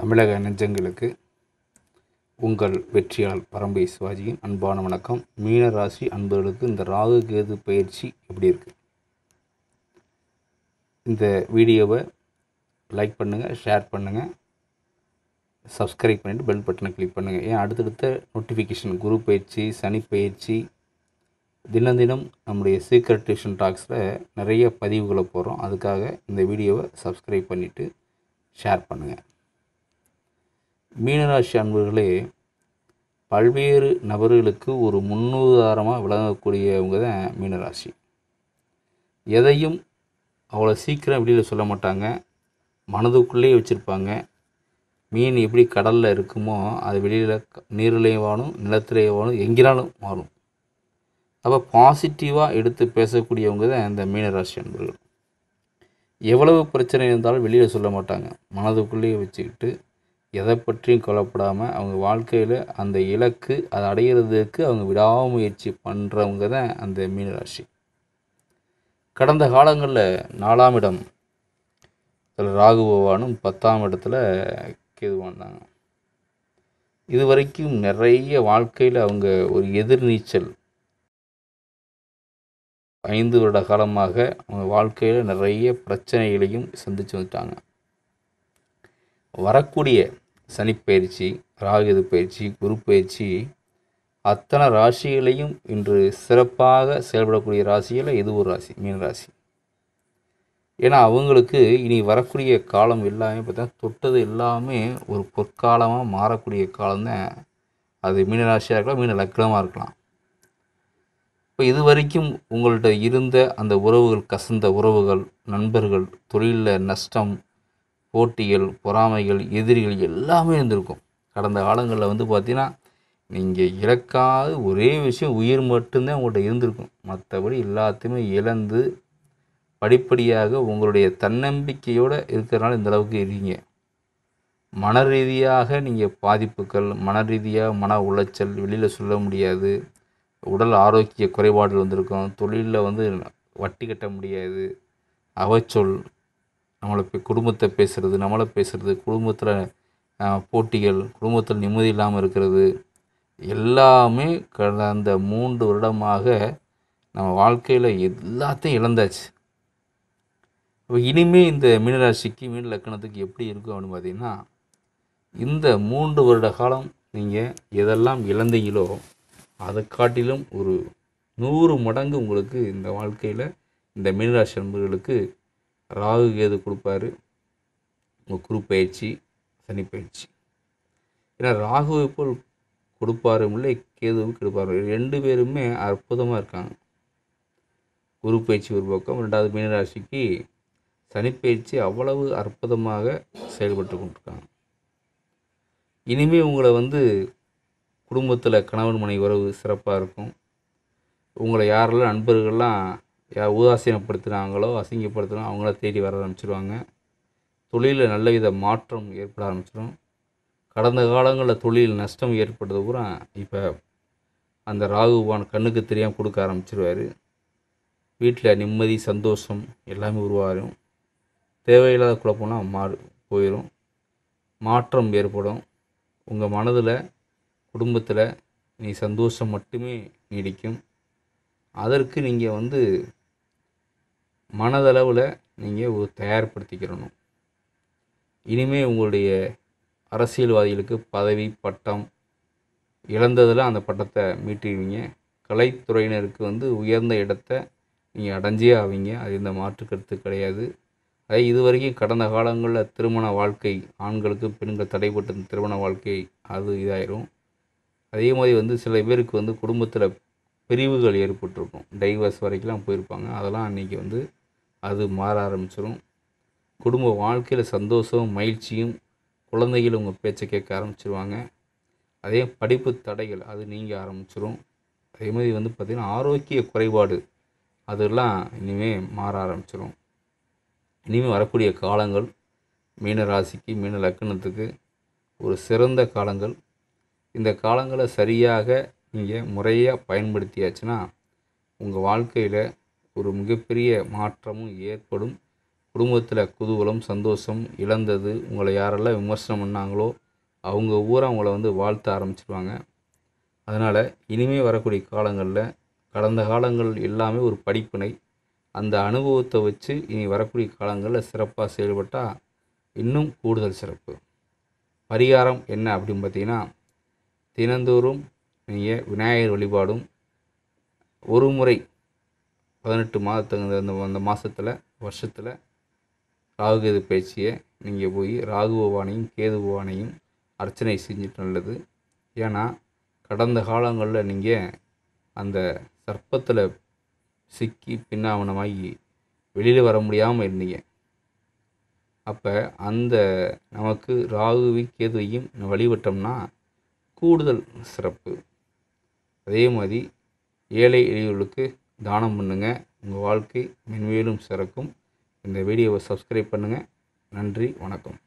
தமிழக நெஞ்சங்களுக்கு உங்கள் வெற்றியால் பரம்பை சிவாஜியின் அன்பான வணக்கம் மீன ராசி அன்பர்களுக்கு இந்த ராகு கேது பயிற்சி எப்படி இருக்குது இந்த வீடியோவை லைக் பண்ணுங்கள் ஷேர் பண்ணுங்கள் சப்ஸ்கிரைப் பண்ணிவிட்டு பெல் பட்டனை கிளிக் பண்ணுங்கள் ஏன் அடுத்தடுத்த நோட்டிஃபிகேஷன் குரு பயிற்சி சனி பயிற்சி தினம் தினம் நம்முடைய சீக்ரெட் டியூஷன் டாக்ஸில் நிறைய பதிவுகளை போகிறோம் அதுக்காக இந்த வீடியோவை சப்ஸ்கிரைப் பண்ணிவிட்டு ஷேர் பண்ணுங்கள் மீனராசி அன்பர்களே பல்வேறு நபர்களுக்கு ஒரு முன்னுதாரணமாக விளங்கக்கூடியவங்க தான் மீனராசி எதையும் அவ்வளோ சீக்கிரம் வெளியில் சொல்ல மாட்டாங்க மனதுக்குள்ளேயே வச்சுருப்பாங்க மீன் எப்படி கடலில் இருக்குமோ அது வெளியில் நீரிலேயும் வாழும் நிலத்திலேயே வாழும் எங்கினாலும் மாறும் அப்போ பாசிட்டிவாக எடுத்து பேசக்கூடியவங்க தான் இந்த மீனராசி அன்பர்கள் எவ்வளவு பிரச்சனை இருந்தாலும் வெளியில் சொல்ல மாட்டாங்க மனதுக்குள்ளேயே வச்சுக்கிட்டு எதை பற்றியும் கவலைப்படாமல் அவங்க வாழ்க்கையில் அந்த இலக்கு அதை அடையிறதுக்கு அவங்க விடாமுயற்சி பண்ணுறவங்க தான் அந்த மீனராசி கடந்த காலங்களில் நாலாம் இடம் ராகு பகவானும் பத்தாம் இடத்துல கேதுவான் தாங்க இது வரைக்கும் நிறைய வாழ்க்கையில் அவங்க ஒரு எதிர்நீச்சல் ஐந்து வருட காலமாக அவங்க வாழ்க்கையில் நிறைய பிரச்சனைகளையும் சந்தித்து வந்துட்டாங்க வரக்கூடிய சனிப்பயிற்சி ராகுது பயிற்சி குரு பயிற்சி அத்தனை ராசிகளையும் இன்று சிறப்பாக செயல்படக்கூடிய ராசியில் இது ஒரு ராசி மீன் ராசி ஏன்னா அவங்களுக்கு இனி வரக்கூடிய காலம் எல்லாமே பார்த்தா தொட்டது எல்லாமே ஒரு பொற்காலமாக மாறக்கூடிய காலம்தான் அது மீன ராசியாக இருக்கலாம் மீன லக்னமாக இருக்கலாம் இப்போ இது வரைக்கும் உங்கள்கிட்ட இருந்த அந்த உறவுகள் கசந்த உறவுகள் நண்பர்கள் தொழிலில் நஷ்டம் போட்டிகள் பொறாமைகள் எதிரிகள் எல்லாமே இருந்திருக்கும் கடந்த காலங்களில் வந்து பார்த்திங்கன்னா நீங்கள் இழக்காத ஒரே விஷயம் உயிர் மட்டும்தான் உங்கள்கிட்ட இருந்திருக்கும் மற்றபடி எல்லாத்தையுமே இழந்து படிப்படியாக உங்களுடைய தன்னம்பிக்கையோடு இருக்கிறனால இந்த அளவுக்கு இருக்கீங்க மன ரீதியாக நீங்கள் பாதிப்புகள் மன ரீதியாக மன உளைச்சல் வெளியில் சொல்ல முடியாது உடல் ஆரோக்கிய குறைபாடுகள் வந்திருக்கும் தொழிலில் வந்து வட்டி கட்ட முடியாது அவச்சொல் நம்மளை குடும்பத்தை பேசுகிறது நம்மளை பேசுகிறது குடும்பத்தில் போட்டிகள் குடும்பத்தில் நிம்மதி இல்லாமல் இருக்கிறது எல்லாமே கடந்த மூன்று வருடமாக நம்ம வாழ்க்கையில் எல்லாத்தையும் இழந்தாச்சு இப்போ இனிமேல் இந்த மீனராசிக்கு மீன் லக்கணத்துக்கு எப்படி இருக்கும் அப்படின்னு பார்த்தீங்கன்னா இந்த மூன்று வருட காலம் நீங்கள் எதெல்லாம் இழந்தீங்களோ அதை காட்டிலும் ஒரு நூறு மடங்கு உங்களுக்கு இந்த வாழ்க்கையில் இந்த மீனராசி நண்பர்களுக்கு ராகு கேது கொடுப்பாரு குரு பயிற்சி சனி பயிற்சி ஏன்னா ராகுவை போல் கொடுப்பாரும் இல்லை கேதுவும் கெடுப்பாரும் ரெண்டு பேருமே அற்புதமாக இருக்காங்க குரு பயிற்சி ஒரு பக்கம் ரெண்டாவது மீனராசிக்கு சனிப்பயிற்சி அவ்வளவு அற்புதமாக செயல்பட்டு கொண்டிருக்காங்க இனிமேல் உங்களை வந்து குடும்பத்தில் கணவன் மனை உறவு சிறப்பாக இருக்கும் உங்களை யாரெல்லாம் நண்பர்கள்லாம் உதாசீனப்படுத்தினாங்களோ அசிங்கப்படுத்தினா அவங்கள தேடி வர ஆரம்பிச்சிருவாங்க தொழிலில் நல்ல வித மாற்றம் ஏற்பட ஆரம்பிச்சிடும் கடந்த காலங்களில் தொழில் நஷ்டம் ஏற்பட்டது பூரா இப்போ அந்த ராகுவான் கண்ணுக்கு தெரியாமல் கொடுக்க ஆரம்பிச்சிருவார் வீட்டில் நிம்மதி சந்தோஷம் எல்லாமே உருவாகும் தேவையில்லாத குழப்பம்னா மாறு போயிடும் மாற்றம் ஏற்படும் உங்கள் மனதில் குடும்பத்தில் நீ சந்தோஷம் மட்டுமே நீடிக்கும் அதற்கு நீங்கள் வந்து மனதளவில் நீங்கள் ஒரு தயார்படுத்திக்கிறணும் இனிமேல் உங்களுடைய அரசியல்வாதிகளுக்கு பதவி பட்டம் இழந்ததில் அந்த பட்டத்தை மீட்டிடுவீங்க கலைத்துறையினருக்கு வந்து உயர்ந்த இடத்த நீங்கள் அடைஞ்சே ஆவீங்க அது இந்த மாற்றுக்கருத்து கிடையாது அதே இதுவரைக்கும் கடந்த காலங்களில் திருமண வாழ்க்கை ஆண்களுக்கு பெண்கள் தடைப்பட்ட திருமண வாழ்க்கை அது இதாயிரும் அதே மாதிரி வந்து சில பேருக்கு வந்து குடும்பத்தில் பிரிவுகள் ஏற்பட்டிருக்கும் டைவர்ஸ் வரைக்கும்லாம் போயிருப்பாங்க அதெல்லாம் அன்றைக்கி வந்து அது மாற ஆரம்பிச்சிடும் குடும்ப வாழ்க்கையில் சந்தோஷம் மகிழ்ச்சியும் குழந்தைகள் உங்கள் பேச்சை கேட்க ஆரம்பிச்சிருவாங்க அதே படிப்பு தடைகள் அது நீங்க ஆரம்பிச்சிடும் அதே மாதிரி வந்து பார்த்திங்கன்னா ஆரோக்கிய குறைபாடு அதெல்லாம் இனிமேல் மாற ஆரம்பிச்சிடும் இனிமேல் வரக்கூடிய காலங்கள் மீன ராசிக்கு மீன லக்கணத்துக்கு ஒரு சிறந்த காலங்கள் இந்த காலங்களை சரியாக நீங்கள் முறையாக பயன்படுத்தியாச்சுன்னா உங்கள் வாழ்க்கையில் ஒரு மிகப்பெரிய மாற்றமும் ஏற்படும் குடும்பத்தில் குதூகலம் சந்தோஷம் இழந்தது உங்களை யாரெல்லாம் விமர்சனம் பண்ணாங்களோ அவங்க ஊரை அவங்கள வந்து வாழ்த்த ஆரம்பிச்சிருவாங்க அதனால் இனிமேல் வரக்கூடிய காலங்களில் கடந்த காலங்கள் எல்லாமே ஒரு படிப்பினை அந்த அனுபவத்தை வச்சு இனி வரக்கூடிய காலங்களில் சிறப்பாக செயல்பட்டால் இன்னும் கூடுதல் சிறப்பு பரிகாரம் என்ன அப்படின்னு பார்த்தீங்கன்னா தினந்தோறும் நீங்கள் விநாயகர் வழிபாடும் ஒரு முறை பதினெட்டு மாதத்துக்கு அந்த அந்த மாதத்தில் வருஷத்தில் ராகுகேது பயிற்சியை நீங்கள் போய் ராகு பவானையும் கேது பவானையும் அர்ச்சனை செஞ்சுட்டு நல்லது ஏன்னா கடந்த காலங்களில் நீங்கள் அந்த சர்ப்பத்தில் சிக்கி பின்னாவனமாகி வெளியில் வர முடியாமல் இருந்தீங்க அப்போ அந்த நமக்கு ராகுவையும் கேதுவையும் வழிபட்டோம்னா கூடுதல் சிறப்பு அதே மாதிரி ஏழை எளியவர்களுக்கு தானம் பண்ணுங்கள் உங்கள் வாழ்க்கை மென்மேலும் சிறக்கும் இந்த வீடியோவை சப்ஸ்கிரைப் பண்ணுங்கள் நன்றி வணக்கம்